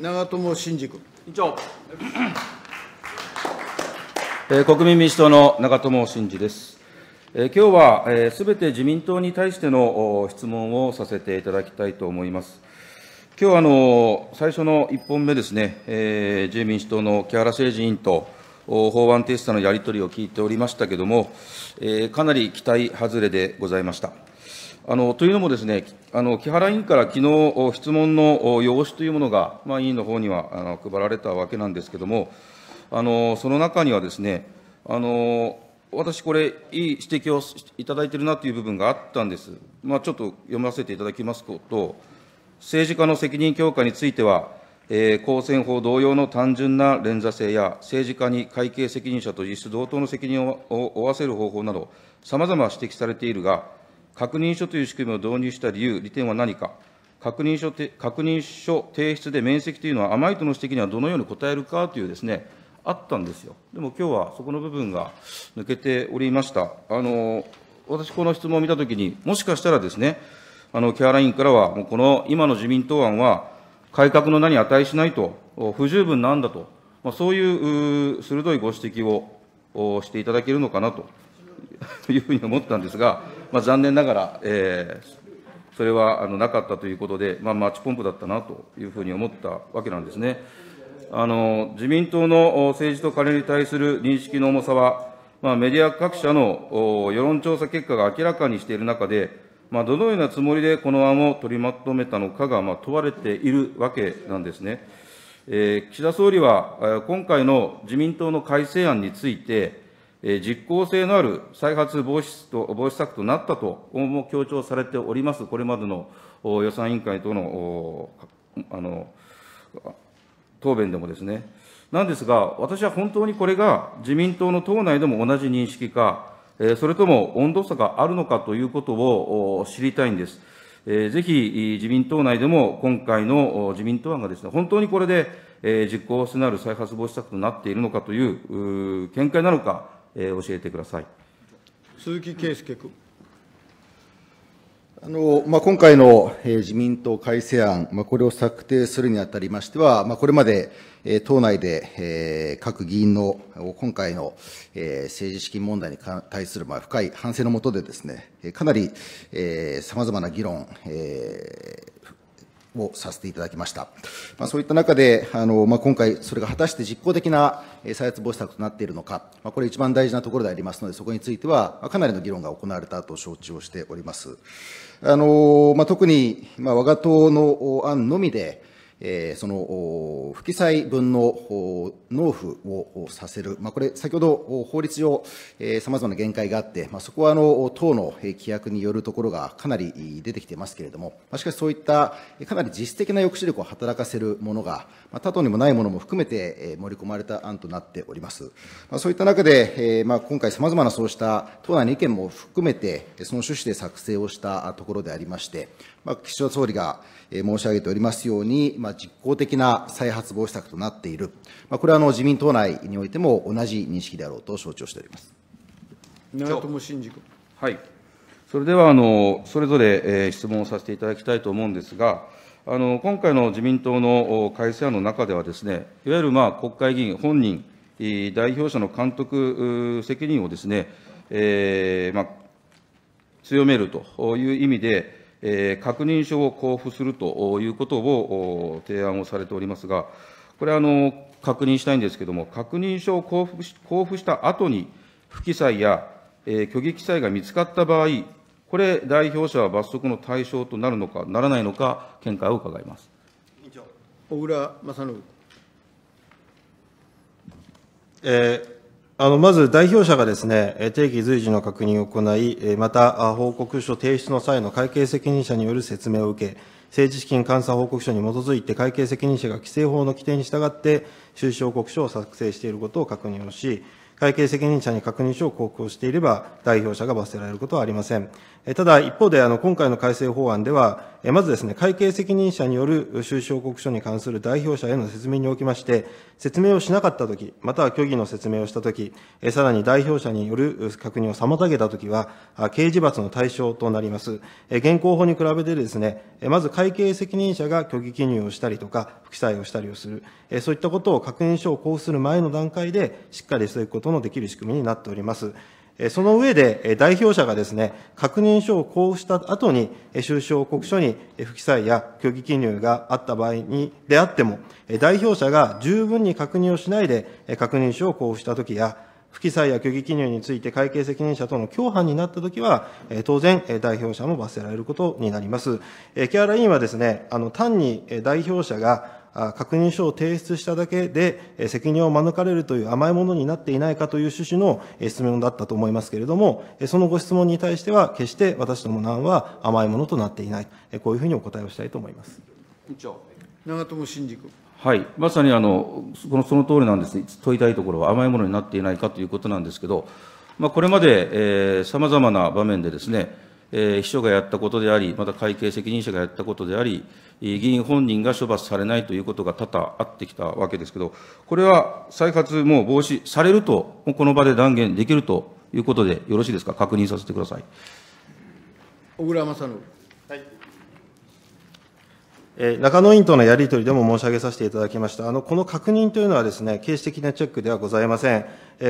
長友慎司君。委員長。国民民主党の長友慎司です。今日はすべて自民党に対しての質問をさせていただきたいと思います。今日あの最初の1本目ですね、えー、自由民主党の木原誠治委員と法案提出のやり取りを聞いておりましたけれども、えー、かなり期待外れでございました。というのもですね、あの木原委員からきのう質問の用紙というものが、まあ、委員の方にはあの配られたわけなんですけれども、あのその中にはですね、あの私、これ、いい指摘をいただいているなという部分があったんです。まあ、ちょっと読ませていただきますと、政治家の責任強化については、えー、公選法同様の単純な連座制や、政治家に会計責任者と実質同等の責任を負わせる方法など、さまざま指摘されているが、確認書という仕組みを導入した理由、利点は何か、確認書確認書提出で免責というのは甘いとの指摘にはどのように答えるかというですね、あったんですよ。でも今日はそこの部分が抜けておりました。あの、私この質問を見たときに、もしかしたらですね、あの、ケアラインからは、もうこの今の自民党案は、改革の名に値しないと、不十分なんだと、まあ、そういう鋭いご指摘をしていただけるのかなというふうに思ったんですが、まあ、残念ながら、えー、それはあのなかったということで、まあ、マッチポンプだったなというふうに思ったわけなんですね。あの自民党の政治と金に対する認識の重さは、まあ、メディア各社の世論調査結果が明らかにしている中で、まあ、どのようなつもりでこの案を取りまとめたのかが、まあ、問われているわけなんですね。えー、岸田総理は、今回の自民党の改正案について、実効性のある再発防止と防止策となったと今後も強調されております、これまでの予算委員会とのあの答弁でもですね。なんですが、私は本当にこれが自民党の党内でも同じ認識か、それとも温度差があるのかということを知りたいんです。ぜひ自民党内でも今回の自民党案がですね、本当にこれで実効性のある再発防止策となっているのかという見解なのか、えー、教えてください。鈴木啓介君。あのまあ、今回の、えー、自民党改正案、まあ、これを策定するにあたりましては、まあ、これまで、えー、党内で、えー、各議員の今回の、えー、政治資金問題に対する、まあ、深い反省のもとでです、ね、かなりさまざまな議論、えー、をさせていただきました。まあ、そういった中で、あのまあ、今回、それが果たして実効的な再発防止策となっているのか、まあ、これ、一番大事なところでありますので、そこについては、かなりの議論が行われたと承知をしております。あのまあ、特に、まあ、我が党の案のみで、えその不記載分の納付をさせる、まあ、これ、先ほど法律上、さまざまな限界があって、まあ、そこはあの党の規約によるところがかなり出てきてますけれども、まあ、しかしそういったかなり実質的な抑止力を働かせるものが、まあ、他党にもないものも含めて盛り込まれた案となっております。まあ、そういった中で、えまあ今回、さまざまなそうした党内の意見も含めて、その趣旨で作成をしたところでありまして、まあ、岸田総理が申し上げておりますように、まあ、実効的な再発防止策となっている、まあ、これはあの自民党内においても同じ認識であろうと承知をしております長友慎司君。はいそれではあの、それぞれ、え質問をさせていただきたいと思うんですが、あの今回の自民党の改正案の中ではです、ね、いわゆる、まあ、国会議員本人、代表者の監督責任をですね、ねえーまあ、強めるという意味で、確認書を交付するということを提案をされておりますが、これ、確認したいんですけれども、確認書を交付交付した後に、不記載や虚偽記載が見つかった場合、これ、代表者は罰則の対象となるのか、ならないのか、見解を伺います小倉正信。えーあのまず代表者がですね、定期随時の確認を行い、また報告書提出の際の会計責任者による説明を受け、政治資金監査報告書に基づいて会計責任者が規制法の規定に従って収支報告書を作成していることを確認をし、会計責任者に確認書を交付をしていれば、代表者が罰せられることはありません。ただ、一方で、あの、今回の改正法案では、まずですね、会計責任者による収支報告書に関する代表者への説明におきまして、説明をしなかったとき、または虚偽の説明をしたとき、さらに代表者による確認を妨げたときは、刑事罰の対象となります。現行法に比べてですね、まず会計責任者が虚偽記入をしたりとか、不記載をしたりをする、そういったことを確認書を交付する前の段階で、しっかりしていくことこのできる仕組みになっております。その上で、代表者がですね、確認書を交付した後に、収支報告書に不記載や虚偽記入があった場合に、であっても、代表者が十分に確認をしないで、確認書を交付したときや、不記載や虚偽記入について会計責任者との共犯になったときは、当然、代表者も罰せられることになります。木原委員はですね、あの単に代表者が確認書を提出しただけで責任を免れるという甘いものになっていないかという趣旨の質問だったと思いますけれども、そのご質問に対しては、決して私どもの案は甘いものとなっていない、こういうふうにお答えをしたいと思います。委員長長友真司君。はい、まさにあのこのその通りなんです、ね、問いたいところは甘いものになっていないかということなんですけど、まあ、これまでさまざまな場面でですね、秘書がやったことであり、また会計責任者がやったことであり、議員本人が処罰されないということが多々あってきたわけですけど、これは再発も防止されると、この場で断言できるということでよろしいですか、確認させてください。小倉正信、中野委員とのやり取りでも申し上げさせていただきました、あのこの確認というのはです、ね、形式的なチェックではございません、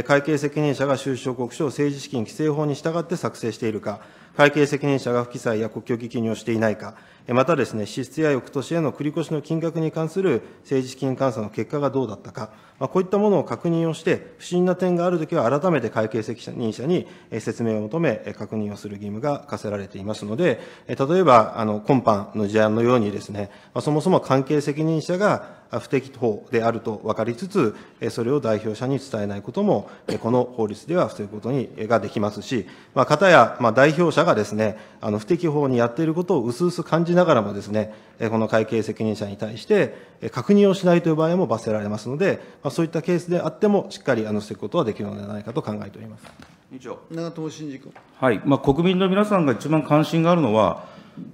会計責任者が収支報告書を政治資金規正法に従って作成しているか、会計責任者が不記載や国境基金をしていないか、またですね、支出や翌年への繰越しの金額に関する政治資金監査の結果がどうだったか、まあ、こういったものを確認をして、不審な点があるときは改めて会計責任者に説明を求め、確認をする義務が課せられていますので、例えば、あの今般の事案のようにですね、まあ、そもそも関係責任者が不適法であると分かりつつ、それを代表者に伝えないことも、この法律では防ぐことにができますし、まあ、かたや、まあ、代表者がですね、あの不適法にやっていることを薄々感じながらもですね、この会計責任者に対して確認をしないという場合も罰せられますので、まあ、そういったケースであっても、しっかりあの防ぐことはできるのではないかと考えております。委員長長友真司君、はいまあ、国民の皆さんが一番関心があるのは、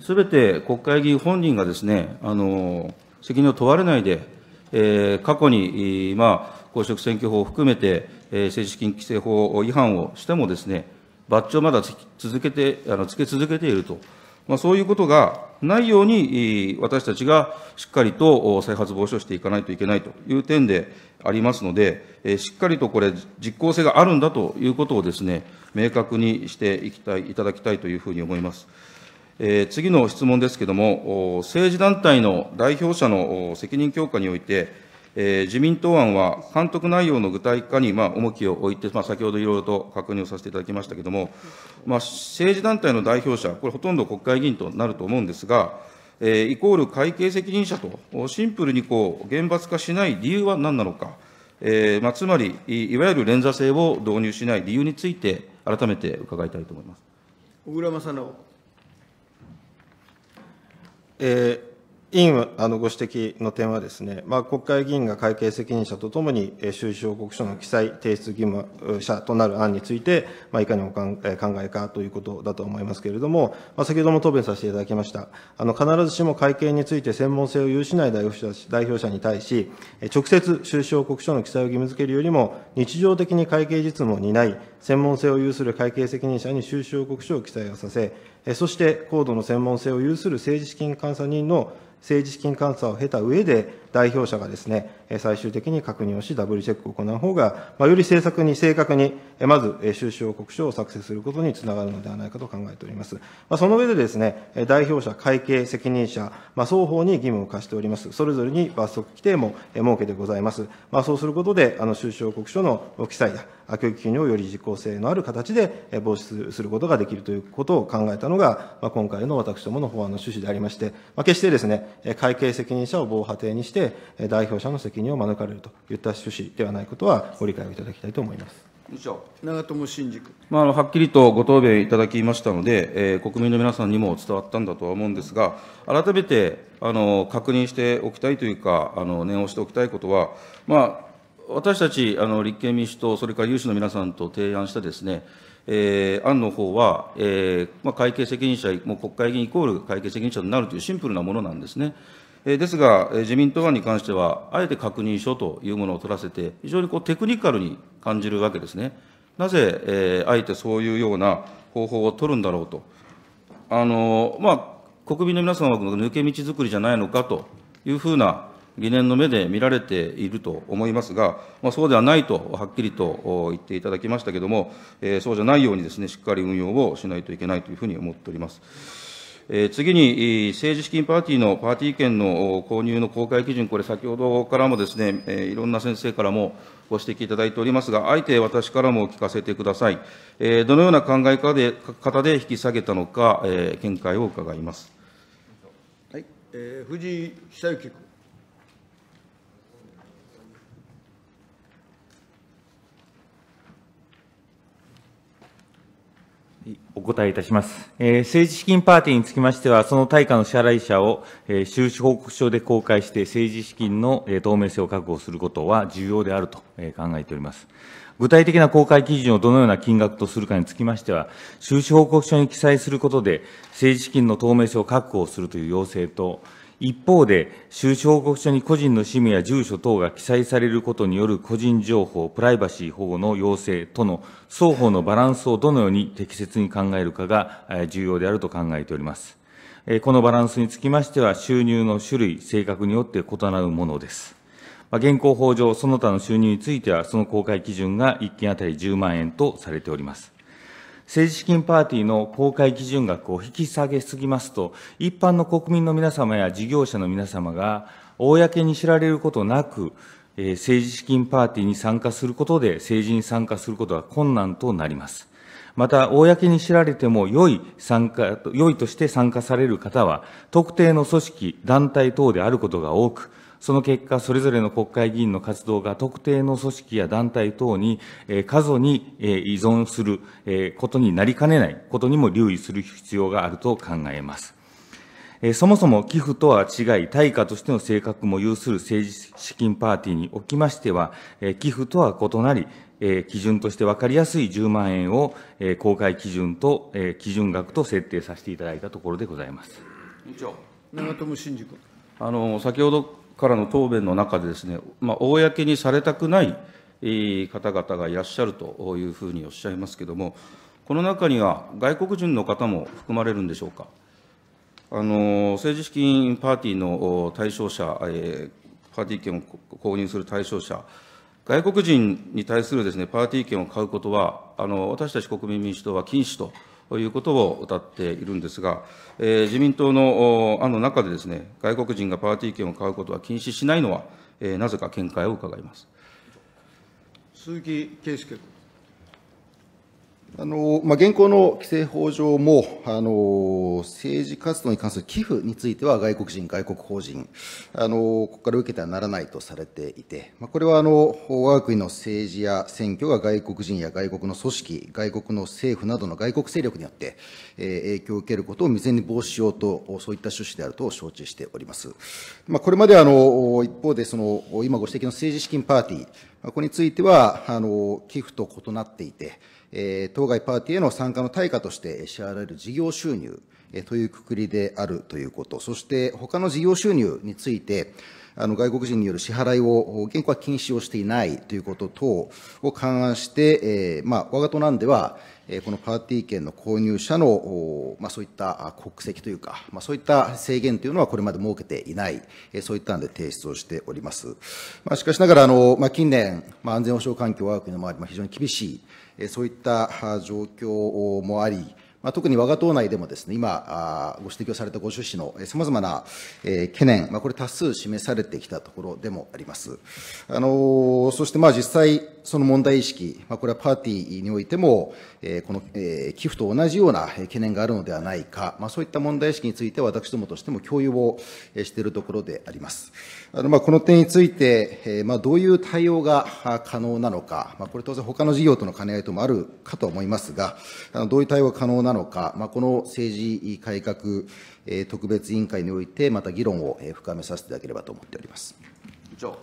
すべて国会議員本人がですね、あの責任を問われないで、えー、過去に、まあ、公職選挙法を含めて、えー、政治資金規正法違反をしてもですね、罰金をまだ続けて、あの、つけ続けていると。まあ、そういうことがないように、私たちがしっかりと再発防止をしていかないといけないという点でありますので、しっかりとこれ、実効性があるんだということをですね、明確にしていきたい、いただきたいというふうに思います。次の質問ですけれども、政治団体の代表者の責任強化において、自民党案は監督内容の具体化に重きを置いて、先ほどいろいろと確認をさせていただきましたけれども、政治団体の代表者、これ、ほとんど国会議員となると思うんですが、イコール会計責任者と、シンプルにこう厳罰化しない理由は何なのか、まあ、つまり、いわゆる連座制を導入しない理由について、改めて伺いたいと思います。小倉正直えー、委員あのご指摘の点はですね、まあ、国会議員が会計責任者とともに、えー、収支報告書の記載提出義務者となる案について、まあ、いかにおえ考えかということだと思いますけれども、まあ、先ほども答弁させていただきました、あの必ずしも会計について専門性を有しない代表者代表者に対し、直接収支報告書の記載を義務付けるよりも、日常的に会計実務を担い、専門性を有する会計責任者に収支報告書を記載をさせ、そして高度の専門性を有する政治資金監査人の政治資金監査を経た上で、代表者がですね、最終的に確認をし、ダブルチェックを行う方が、より政策に、正確に、まず収支報告書を作成することにつながるのではないかと考えております。その上でですね、代表者、会計責任者、双方に義務を課しております。それぞれに罰則規定も設けてございます。そうすることで、あの収支報告書の記載や、教育金をより実性のある形で防止することができるということを考えたのが、まあ、今回の私どもの法案の趣旨でありまして、まあ、決してですね、会計責任者を防波堤にして、代表者の責任を免れるといった趣旨ではないことは、ご理解をいただきたいと思います。長友新宿、君、まあ、あのはっきりとご答弁いただきましたので、えー、国民の皆さんにも伝わったんだとは思うんですが、改めてあの確認しておきたいというか、あの念をしておきたいことは、まあ、私たちあの立憲民主党、それから有志の皆さんと提案したですね、えー、案の方は、えーまあ、会計責任者、もう国会議員イコール会計責任者になるというシンプルなものなんですね。えー、ですが、えー、自民党案に関しては、あえて確認書というものを取らせて、非常にこうテクニカルに感じるわけですね。なぜ、えー、あえてそういうような方法を取るんだろうと。あのまあ、国民の皆さんは抜け道作りじゃないのかというふうな疑念の目で見られていると思いますが、まあ、そうではないとはっきりと言っていただきましたけれども、えー、そうじゃないようにです、ね、しっかり運用をしないといけないというふうに思っております。えー、次に、政治資金パーティーのパーティー券の購入の公開基準、これ、先ほどからもですね、えー、いろんな先生からもご指摘いただいておりますが、あえて私からも聞かせてください。えー、どのような考え方で方で引き下げたのか、えー、見解を伺います。はい、えー、藤井久之君。答えいたします。え政治資金パーティーにつきましては、その対価の支払い者を、え収支報告書で公開して、政治資金の、え透明性を確保することは重要であると、え考えております。具体的な公開基準をどのような金額とするかにつきましては、収支報告書に記載することで、政治資金の透明性を確保するという要請と、一方で、収支報告書に個人の氏名や住所等が記載されることによる個人情報、プライバシー保護の要請との双方のバランスをどのように適切に考えるかが重要であると考えております。このバランスにつきましては、収入の種類、性格によって異なるものです。現行法上、その他の収入については、その公開基準が1件当たり10万円とされております。政治資金パーティーの公開基準額を引き下げすぎますと、一般の国民の皆様や事業者の皆様が、公に知られることなく、政治資金パーティーに参加することで、政治に参加することは困難となります。また、公に知られても良い参加、良いとして参加される方は、特定の組織、団体等であることが多く、その結果、それぞれの国会議員の活動が特定の組織や団体等に過度に依存することになりかねないことにも留意する必要があると考えます。そもそも寄付とは違い、対価としての性格も有する政治資金パーティーにおきましては、寄付とは異なり、基準として分かりやすい10万円を公開基準と基準額と設定させていただいたところでございます。委員長長友真司君あの先ほどからの答弁の中でですね、まあ、公にされたくない方々がいらっしゃるというふうにおっしゃいますけれども、この中には外国人の方も含まれるんでしょうか。あの政治資金パーティーの対象者、えー、パーティー券を購入する対象者、外国人に対するです、ね、パーティー券を買うことは、あの私たち国民民主党は禁止とということをうたっているんですが、えー、自民党の案の中でです、ね、外国人がパーティー券を買うことは禁止しないのは、えー、なぜか見解を伺います鈴木圭介君。あのまあ、現行の規制法上もあの、政治活動に関する寄付については、外国人、外国法人、あのここから受けてはならないとされていて、まあ、これはあの我が国の政治や選挙が外国人や外国の組織、外国の政府などの外国勢力によって、えー、影響を受けることを未然に防止しようと、そういった趣旨であると承知しております。まあ、これまであの一方でその、今ご指摘の政治資金パーティー、これについてはあの寄付と異なっていて、当該パーティーへの参加の対価として支払われる事業収入というくくりであるということ、そして他の事業収入について、あの外国人による支払いを、現行は禁止をしていないということ等を勘案して、えまあ、我が党なんでは、えこのパーティー券の購入者の、まあ、そういった国籍というか、まあ、そういった制限というのはこれまで設けていない、えそういったんで提出をしております。まあ、しかしながら、あのまあ、近年、まあ、安全保障環境は我が国の周りも非常に厳しい、そういった状況もあり、ま特に我が党内でもですね、今、ご指摘をされたご趣旨のさまざまな懸念、まこれ多数示されてきたところでもあります。あのそしてまあ実際、その問題意識、まあ、これはパーティーにおいても、えこの、え寄付と同じような懸念があるのではないか、まあ、そういった問題意識について私どもとしても共有をしているところであります。あのまあこの点について、えまあ、どういう対応が可能なのか、まあ、これ当然他の事業との兼ね合いともあるかと思いますが、あのどういう対応が可能なのか、まあ、この政治改革特別委員会において、また議論を深めさせていただければと思っております。長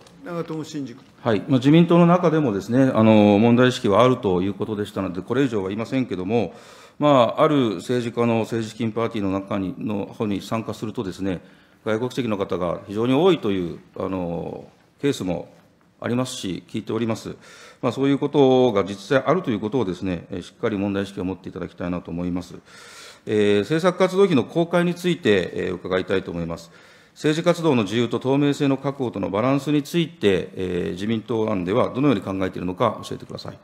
友新司君。はい、まあ、自民党の中でもですね、あの問題意識はあるということでしたので、これ以上は言いませんけれども、まあ、ある政治家の政治資金パーティーの中にの方に参加するとですね、外国籍の方が非常に多いというあのケースもありますし、聞いております。まあ、そういうことが実際あるということをですね、しっかり問題意識を持っていただきたいなと思います。えー、政策活動費の公開について、えー、伺いたいと思います。政治活動の自由と透明性の確保とのバランスについて、えー、自民党案ではどのように考えているのか、教えてください。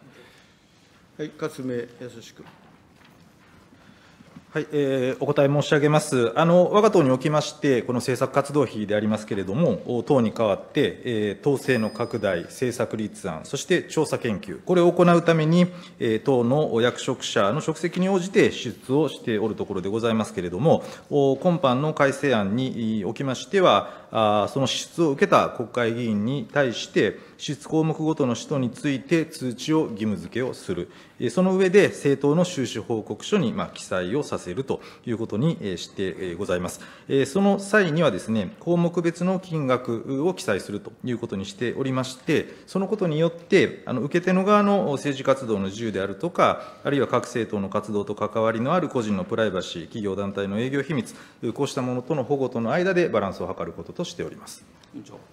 はい、勝目康君。はい、えー、お答え申し上げます。あの、我が党におきまして、この政策活動費でありますけれども、党に代わって、えー、党勢の拡大、政策立案、そして調査研究、これを行うために、えー、党の役職者の職責に応じて支出をしておるところでございますけれども、今般の改正案におきましては、あその支出を受けた国会議員に対して、支出項目ごとの使途について通知を義務付けをする。その上で政党の収支報告書に記載をさせるということにしてございます。その際にはですね、項目別の金額を記載するということにしておりまして、そのことによって、あの受け手の側の政治活動の自由であるとか、あるいは各政党の活動と関わりのある個人のプライバシー、企業団体の営業秘密、こうしたものとの保護との間でバランスを図ることとしております。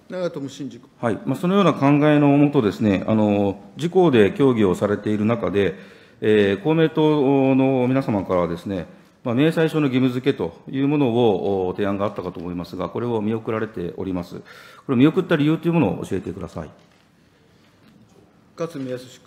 長友真司君。はいまあ、そのような考えのもとですね、あの自公で協議をされている中で、えー、公明党の皆様からですね、まあ、明細書の義務付けというものを提案があったかと思いますが、これを見送られております。これ、見送った理由というものを教えてください。勝宮康君。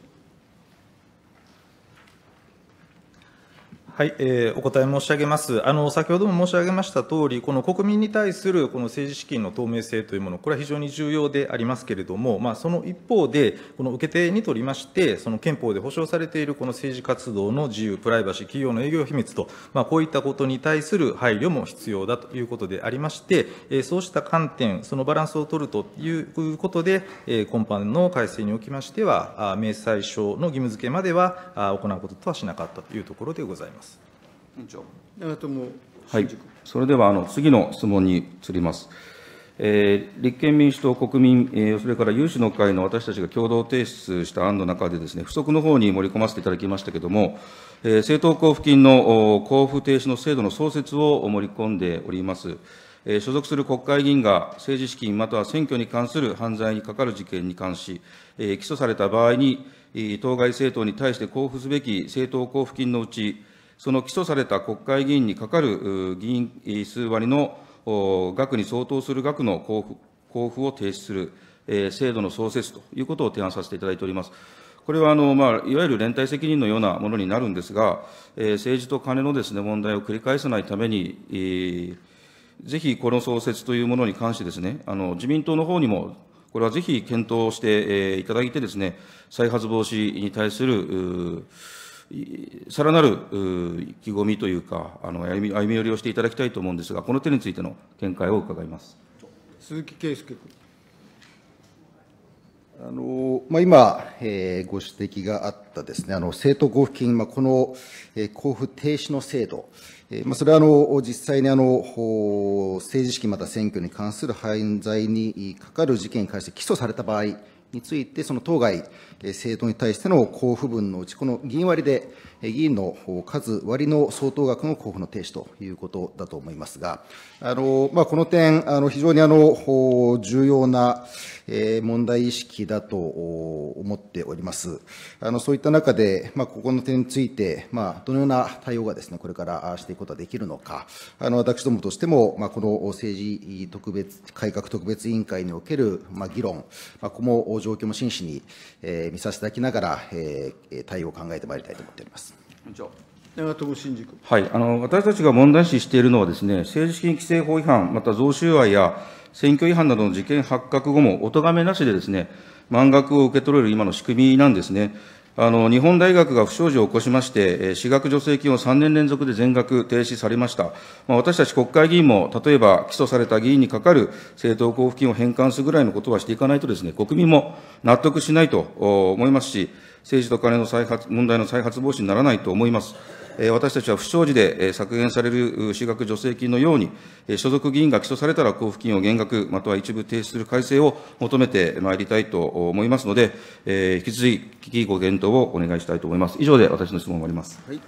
はい、えー、お答え申し上げます。あの、先ほども申し上げましたとおり、この国民に対するこの政治資金の透明性というもの、これは非常に重要でありますけれども、まあ、その一方で、この受け手にとりまして、その憲法で保障されているこの政治活動の自由、プライバシー、企業の営業秘密と、まあ、こういったことに対する配慮も必要だということでありまして、えー、そうした観点、そのバランスを取るということで、えー、今般の改正におきましては、明細書の義務付けまでは行うこととはしなかったというところでございます。はい、それではあの次の質問に移ります。えー、立憲民主党、国民、えー、それから有志の会の私たちが共同提出した案の中でです、ね、不足の方に盛り込ませていただきましたけれども、えー、政党交付金の交付停止の制度の創設を盛り込んでおります。え所属する国会議員が政治資金または選挙に関する犯罪にかかる事件に関し、え起訴された場合に、当該政党に対して交付すべき政党交付金のうち、その起訴された国会議員にかかる議員数割の額に相当する額の交付交付を停止する、制度の創設ということを提案させていただいております。これはあの、まあ、いわゆる連帯責任のようなものになるんですが、えー、政治と金のです、ね、問題を繰り返さないために、えー、ぜひこの創設というものに関してです、ね、あの自民党の方にも、これはぜひ検討して、えー、いただいてです、ね、再発防止に対する、さらなる意気込みというか、あの歩み歩み寄りをしていただきたいと思うんですが、この点についての見解を伺います鈴木啓介君。あのまあ、今、えー、ご指摘があったです、ね、あの政党交付金、まあ、この、えー、交付停止の制度、えーまあ、それはあの実際にあの政治資金また選挙に関する犯罪にかかる事件に関して起訴された場合について、その当該政党に対しての交付分のうち、この議員割で、議員の数割の相当額の交付の停止ということだと思いますが、あのまあ、この点、あの非常にあの重要な問題意識だと思っております。あのそういった中で、まあ、ここの点について、まあ、どのような対応がです、ね、これからしていくことができるのか、あの私どもとしても、まあ、この政治特別改革特別委員会における、まあ、議論、まあ、ここも状況も真摯に、え見させていただきながら、え対応を考えてまいりたいと思っております。長友真司はい、あの私たちが問題視しているのはです、ね、政治資金規正法違反、また贈収賄や選挙違反などの事件発覚後も、お咎めなしでです、ね、満額を受け取れる今の仕組みなんですね。あの日本大学が不祥事を起こしまして、私学助成金を3年連続で全額停止されました、まあ、私たち国会議員も、例えば起訴された議員にかかる政党交付金を返還するぐらいのことはしていかないとです、ね、国民も納得しないと思いますし、政治と金の再発問題の再発防止にならないと思います。私たちは不祥事で削減される私学助成金のように、所属議員が起訴されたら交付金を減額、または一部停止する改正を求めてまいりたいと思いますので、引き続きご検討をお願いしたいと思います。以上で私の質問を終わります。はい